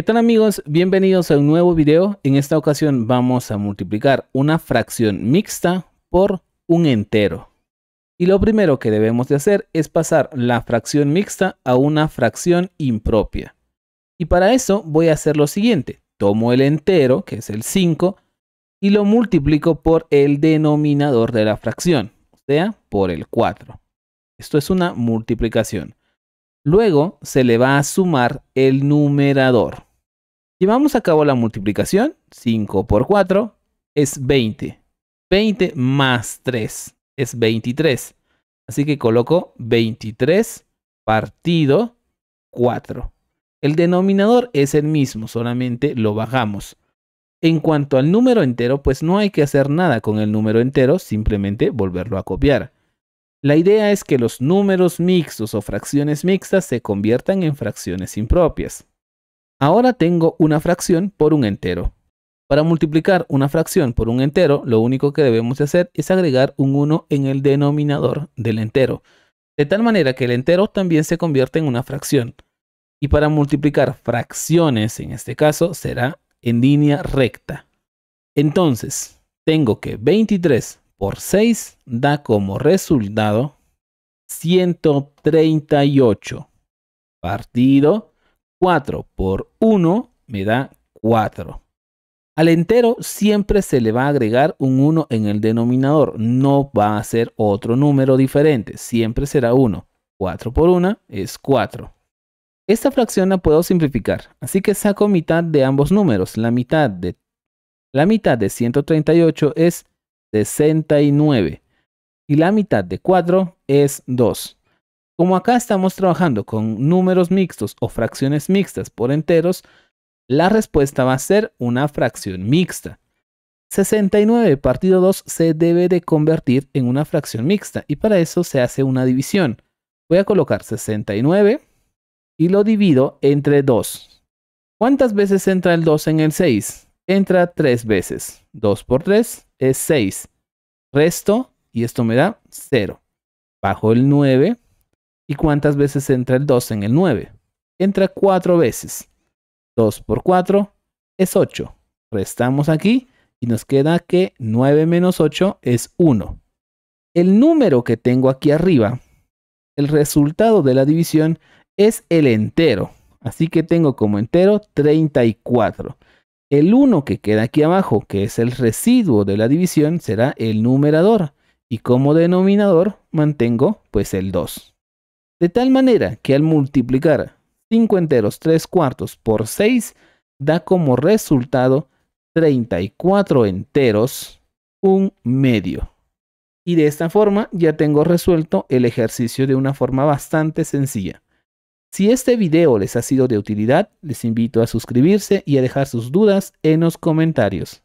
¿Qué tal amigos? Bienvenidos a un nuevo video. En esta ocasión vamos a multiplicar una fracción mixta por un entero. Y lo primero que debemos de hacer es pasar la fracción mixta a una fracción impropia. Y para eso voy a hacer lo siguiente. Tomo el entero, que es el 5, y lo multiplico por el denominador de la fracción, o sea, por el 4. Esto es una multiplicación. Luego se le va a sumar el numerador. Llevamos a cabo la multiplicación. 5 por 4 es 20. 20 más 3 es 23. Así que coloco 23 partido 4. El denominador es el mismo, solamente lo bajamos. En cuanto al número entero, pues no hay que hacer nada con el número entero, simplemente volverlo a copiar. La idea es que los números mixtos o fracciones mixtas se conviertan en fracciones impropias. Ahora tengo una fracción por un entero. Para multiplicar una fracción por un entero, lo único que debemos hacer es agregar un 1 en el denominador del entero, de tal manera que el entero también se convierte en una fracción. Y para multiplicar fracciones, en este caso, será en línea recta. Entonces, tengo que 23 por 6 da como resultado 138 partido 4 por 1 me da 4. Al entero siempre se le va a agregar un 1 en el denominador, no va a ser otro número diferente, siempre será 1. 4 por 1 es 4. Esta fracción la puedo simplificar, así que saco mitad de ambos números, la mitad de, la mitad de 138 es 69 y la mitad de 4 es 2. Como acá estamos trabajando con números mixtos o fracciones mixtas por enteros, la respuesta va a ser una fracción mixta. 69 partido 2 se debe de convertir en una fracción mixta y para eso se hace una división. Voy a colocar 69 y lo divido entre 2. ¿Cuántas veces entra el 2 en el 6? Entra 3 veces. 2 por 3 es 6. Resto y esto me da 0. Bajo el 9 ¿Y cuántas veces entra el 2 en el 9? Entra 4 veces. 2 por 4 es 8. Restamos aquí y nos queda que 9 menos 8 es 1. El número que tengo aquí arriba, el resultado de la división es el entero. Así que tengo como entero 34. El 1 que queda aquí abajo, que es el residuo de la división, será el numerador. Y como denominador mantengo pues el 2. De tal manera que al multiplicar 5 enteros 3 cuartos por 6 da como resultado 34 enteros, un medio. Y de esta forma ya tengo resuelto el ejercicio de una forma bastante sencilla. Si este video les ha sido de utilidad, les invito a suscribirse y a dejar sus dudas en los comentarios.